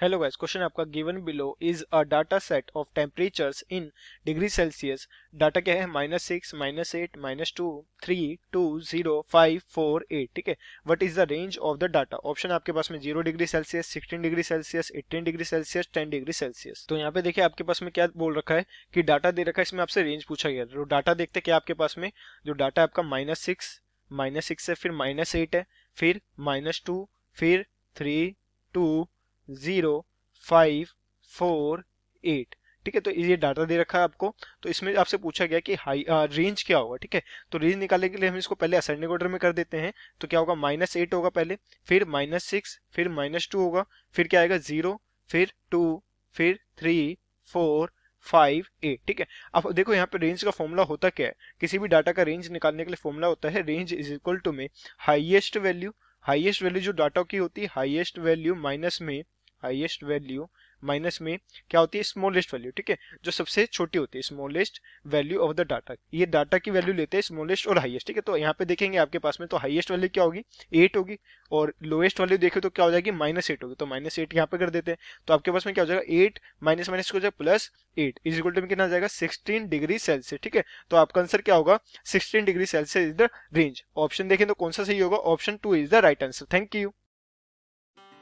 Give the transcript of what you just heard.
hello guys question आपका given below is a data set of temperatures in degree Celsius data क्या है minus six minus eight minus two three two zero five four eight ठीक है what is the range of the data option आपके पास में zero degree Celsius sixteen degree Celsius eighteen degree Celsius ten degree Celsius तो यहाँ पे देखिए आपके पास में क्या बोल रखा है कि डाटा दे रखा है इसमें आपसे रेंज पूछा गया तो डाटा देखते क्या आपके पास में जो डाटा आपका माइनस सिक्स माइनस सिक्स है फिर माइनस एट है फिर माइनस टू फिर three two zero five four eight ठीक है तो ये डाटा दे रखा है आपको तो इसमें आपसे पूछा गया कि हाई आ, रेंज क्या होगा ठीक है तो रेंज निकालने के लिए हम इसको पहले असेंडिंग ऑर्डर में कर देते हैं तो क्या होगा माइनस एट होगा पहले फिर माइनस सिक्स फिर माइनस टू होगा फिर क्या आएगा जीरो फिर टू फिर थ्री फोर फाइव एट ठीक है अब देखो यहाँ पे रेंज का फॉर्मूला होता क्या है किसी भी डाटा का रेंज निकालने के लिए फॉर्मूला होता है रेंज इज इक्वल टू में हाइएस्ट वैल्यू हाइएस्ट वैल्यू जो डाटा की होती है हाइएस्ट वैल्यू माइनस में हाइएस्ट वैल्यू माइनस में क्या होती है स्मॉलेस्ट वैल्यू ठीक है जो सबसे छोटी होती है smallest value of the data ये डाटा की वैल्यू लेते हैं स्मॉलेस्ट और हाईएस्ट ठीक है तो यहाँ पे देखेंगे आपके पास में तो हाईएस्ट वैल्यू क्या होगी एट होगी और लोएस्ट वैल्यू देखे तो क्या हो जाएगी माइनस एट होगी तो माइनस एट यहाँ पे कर देते हैं तो आपके पास में क्या हो जाएगा एट माइनस माइनस हो जाएगा plus eight is equal to में कितना जाएगा सिक्सटीन डिग्री सेल्सियस ठीक है तो आपका आंसर क्या होगा sixteen degree Celsius is the range option देखें तो कौन सा सही होगा option two is the right answer thank you